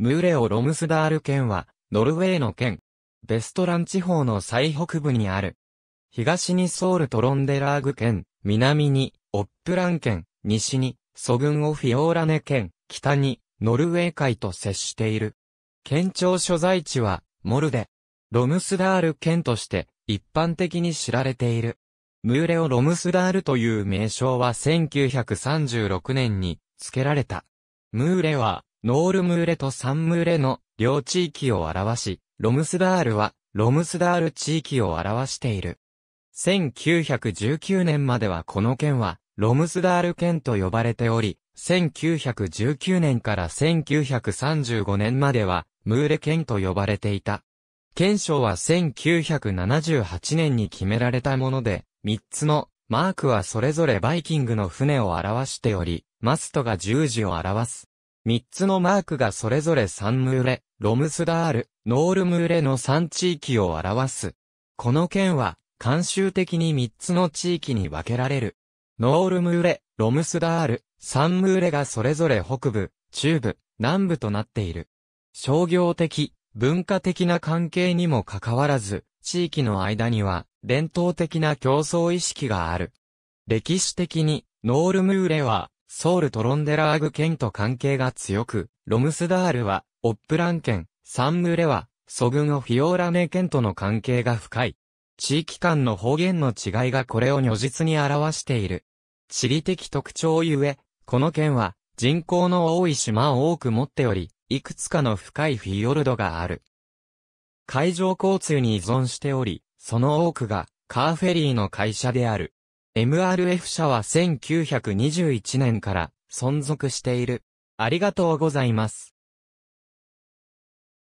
ムーレオ・ロムスダール県は、ノルウェーの県。ベストラン地方の最北部にある。東にソウルトロンデラーグ県、南にオップラン県、西にソグンオフィオーラネ県、北にノルウェー海と接している。県庁所在地はモルデ。ロムスダール県として一般的に知られている。ムーレオ・ロムスダールという名称は1936年に付けられた。ムーレはノールムーレとサンムーレの両地域を表し、ロムスダールはロムスダール地域を表している。1919年まではこの県はロムスダール県と呼ばれており、1919年から1935年まではムーレ県と呼ばれていた。県省は1978年に決められたもので、3つのマークはそれぞれバイキングの船を表しており、マストが十字を表す。3つのマークがそれぞれサンムーレ、ロムスダール、ノールムーレの3地域を表す。この県は、慣習的に3つの地域に分けられる。ノールムーレ、ロムスダール、サンムーレがそれぞれ北部、中部、南部となっている。商業的、文化的な関係にもかかわらず、地域の間には、伝統的な競争意識がある。歴史的に、ノールムーレは、ソウルトロンデラーグ県と関係が強く、ロムスダールは、オップラン県、サンムレは、ソグンオフィオーラネ県との関係が深い。地域間の方言の違いがこれを如実に表している。地理的特徴ゆえ、この県は、人口の多い島を多く持っており、いくつかの深いフィヨルドがある。海上交通に依存しており、その多くが、カーフェリーの会社である。MRF 社は1921年から存続している。ありがとうございます。